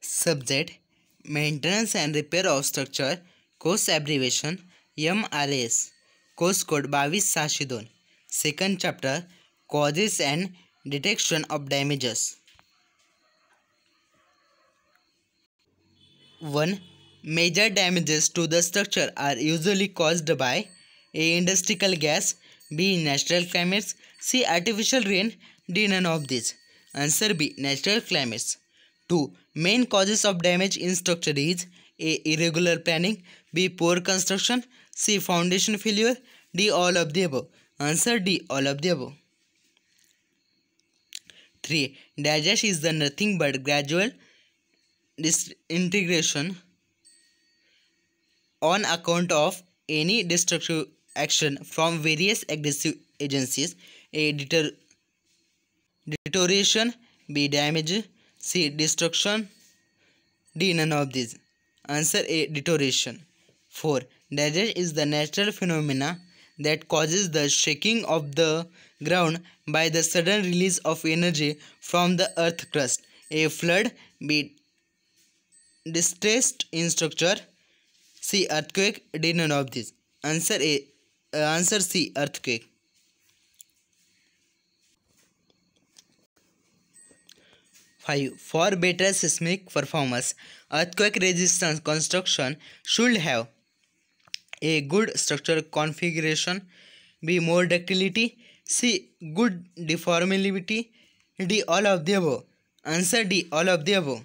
Subject Maintenance and Repair of Structure Course Abbreviation MRS Course Code 2262 Second Chapter Causes and Detection of Damages 1. Major damages to the structure are usually caused by A. Industrial gas B. Natural climates C. Artificial rain D. None of these Answer B. Natural climates 2. Main causes of damage in structure is A. Irregular planning B. Poor construction C. Foundation failure D. All of the above Answer D. All of the above 3. Digestion is the nothing but gradual disintegration on account of any destructive action from various aggressive agencies a deterioration b damage C. Destruction D. None of these Answer A. Deterioration 4. Deluge is the natural phenomena that causes the shaking of the ground by the sudden release of energy from the earth crust. A flood, B. Distressed in structure, C. Earthquake, D. None of these. Answer A. Uh, answer C. Earthquake. 5. For better seismic performance, earthquake resistance construction should have a good structural configuration, b more ductility, c good deformability, d all of the above. Answer d all of the above.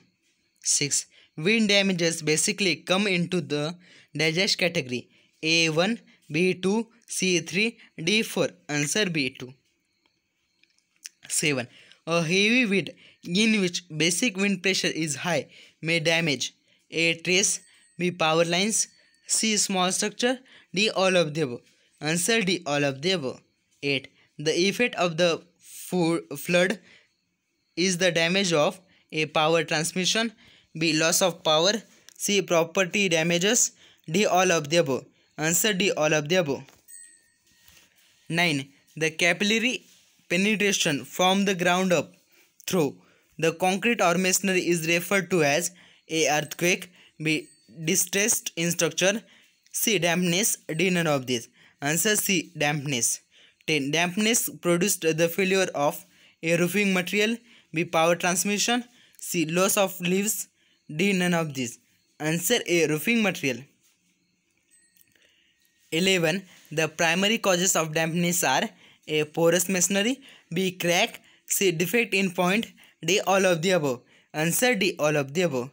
6. Wind damages basically come into the digest category A1, B2, C3, D4. Answer B2. 7. A heavy wind in which basic wind pressure is high may damage A. Trace B. Power lines C. Small structure D. All of the above Answer D. All of the above 8. The effect of the flood is the damage of A. Power transmission B. Loss of power C. Property damages D. All of the above Answer D. All of the above 9. The capillary penetration from the ground up through the concrete or masonry is referred to as A. Earthquake B. distressed in structure C. Dampness D. None of these Answer C. Dampness 10. Dampness produced the failure of A. Roofing material B. Power transmission C. Loss of leaves D. None of these Answer A. Roofing material 11. The primary causes of dampness are A. Porous masonry B. Crack C. Defect in point D. All of the above. Answer D. All of the above.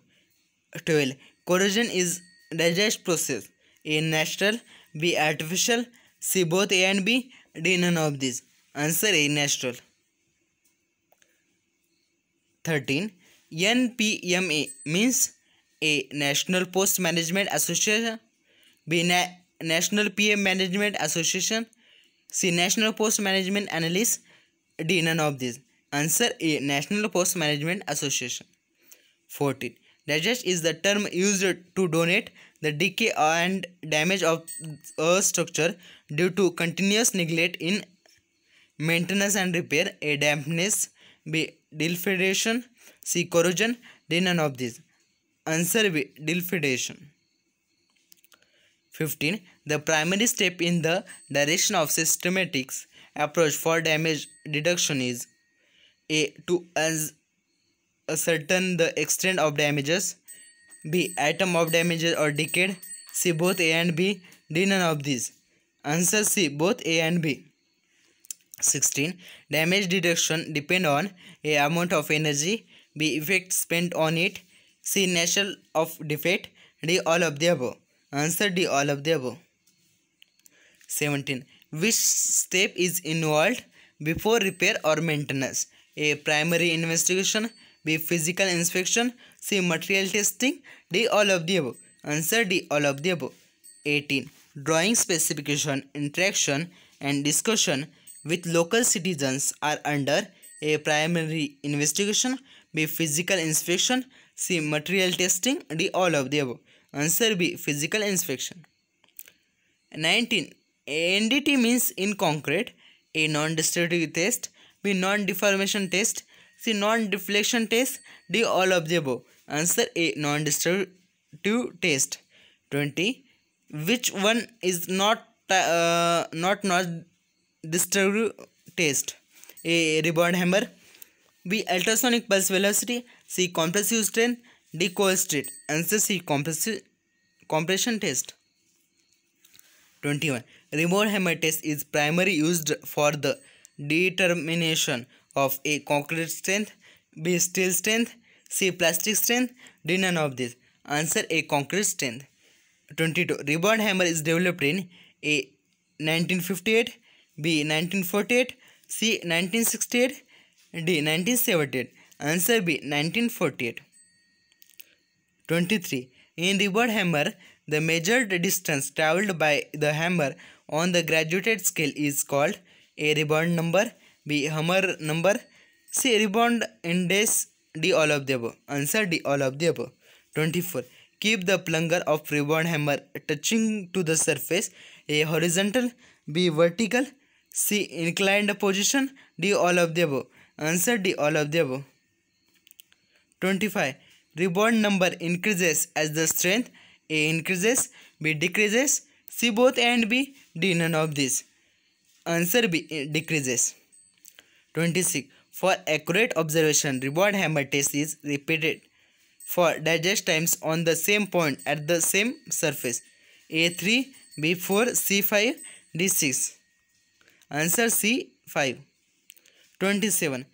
12. Corrosion is digest process. A. Natural. B. Artificial. C. Both A and B. D. None of these. Answer A. Natural. 13. NPMA means A. National Post Management Association. B. Na National PM Management Association. C. National Post Management Analyst. D. None of these. Answer A. National Post Management Association. 14. Digest is the term used to donate the decay and damage of a structure due to continuous neglect in maintenance and repair. A. Dampness. B. Dilfidation. C. Corrosion. D. None of these. Answer B. Dilfidation. 15. The primary step in the direction of systematics approach for damage deduction is a to as ascertain the extent of damages b item of damages or decade c both a and b d none of these answer c both a and b 16 damage deduction depend on a amount of energy b effect spent on it c nature of defect d all of the above answer d all of the above 17 which step is involved before repair or maintenance a. Primary investigation. B. Physical inspection. C. Material testing. D. All of the above. Answer D. All of the above. 18. Drawing specification, interaction and discussion with local citizens are under A. Primary investigation. B. Physical inspection. C. Material testing. D. All of the above. Answer B. Physical inspection. 19. NDT means in concrete a non-destructive test B. Non-deformation test. C. Non-deflection test. D. All of the above. Answer A. Non-destructive test. 20. Which one is not uh, not not destructive test? A. Rebound hammer. B. Ultrasonic pulse velocity. C. Compressive strain. D. Cold Answer C. Compressive compression test. 21. Rebound hammer test is primarily used for the determination of A. Concrete strength, B. Steel strength, C. Plastic strength, D. None of this. Answer A. Concrete strength. 22. Rebound hammer is developed in A. 1958, B. 1948, C. 1968, D. 1978. Answer B. 1948. 23. In rebound hammer, the measured distance traveled by the hammer on the graduated scale is called A rebound number B hammer number C rebound index D all of the answer D all of the twenty four keep the plunger of rebound hammer touching to the surface A horizontal B vertical C inclined position D all of the answer D all of the twenty five rebound number increases as the strength A increases B decreases C both and B D none of this answer eh, decreases. 26. For accurate observation, reward hammer test is repeated for digest times on the same point at the same surface. A3, B4, C5, D6. Answer C5. 27.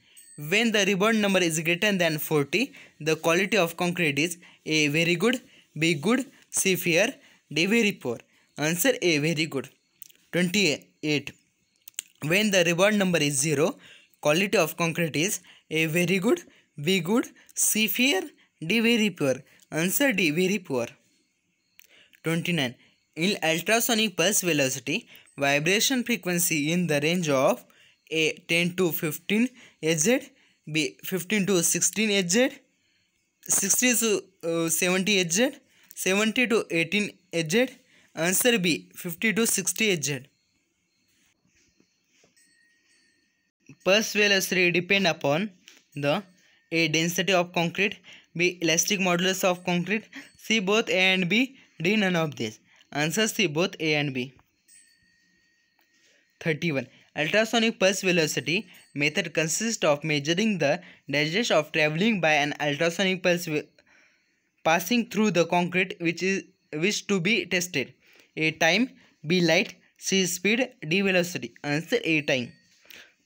When the rebound number is greater than 40, the quality of concrete is A very good, B good, C fair, D very poor. Answer A very good. 28 when the reward number is 0 quality of concrete is a very good b good c fair d very poor answer d very poor 29 in ultrasonic pulse velocity vibration frequency in the range of a 10 to 15 hz b 15 to 16 hz 60 to uh, 70 hz 70 to 18 hz answer b 50 to 60 hz Pulse velocity depend upon the A. Density of concrete B. Elastic modulus of concrete C. Both A and B D. None of these Answer C. Both A and B 31. Ultrasonic pulse velocity method consists of measuring the distance of traveling by an ultrasonic pulse passing through the concrete which is wish to be tested. A time, B light, C speed, D velocity. Answer A time.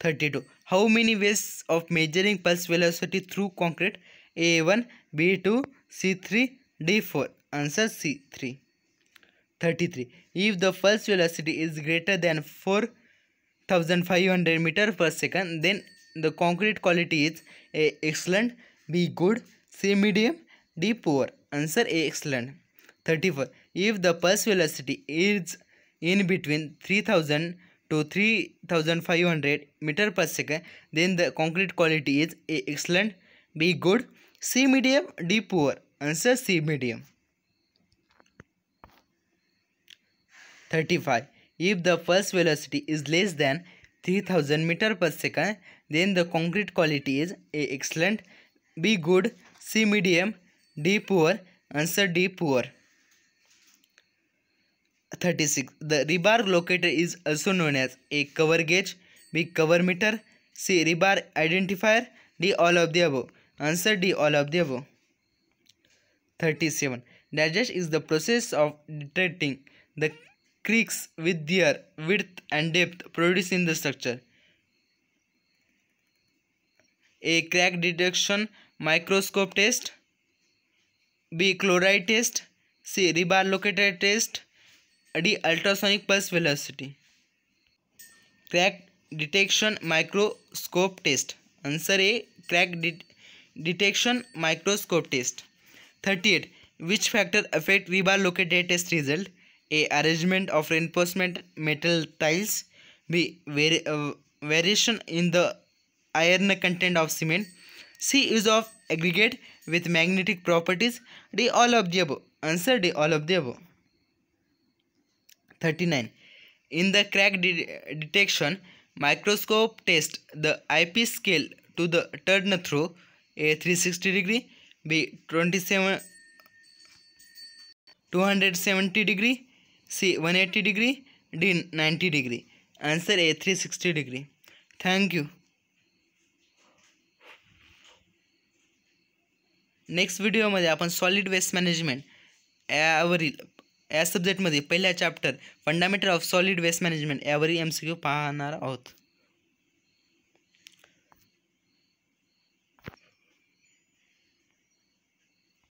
32 how many ways of measuring pulse velocity through concrete a1 b2 c3 d4 answer c3 33 if the pulse velocity is greater than 4500 meter per second then the concrete quality is a excellent b good c medium d poor answer a excellent 34 if the pulse velocity is in between 3000 to 3500 meter per second then the concrete quality is A excellent, B good, C medium, D poor. Answer C medium. 35. If the first velocity is less than 3000 meter per second then the concrete quality is A excellent, B good, C medium, D poor. Answer D poor. 36. The rebar locator is also known as A. Cover gauge B. Cover meter C. Rebar identifier D. All of the above. Answer D. All of the above. 37. Digest is the process of detecting the cracks with their width and depth produced in the structure. A. Crack detection microscope test B. Chloride test C. Rebar locator test D ultrasonic pulse velocity crack detection microscope test answer A crack detection microscope test thirty eight which factor affect bar located test result A arrangement of enforcement metal tiles B variation in the iron content of cement C use of aggregate with magnetic properties D all of the answer D all of the above 39. In the crack de detection microscope test, the IP scale to the turn through A 360 degree, B 27 270 degree, C 180 degree, D 90 degree. Answer A 360 degree. Thank you. video व्हिडिओमध्ये आपण solid waste management. यावरील या सब्जेक्टमध्ये पहिल्या chapter fundamental of solid waste management यावरील M C Q पाहणार आहोत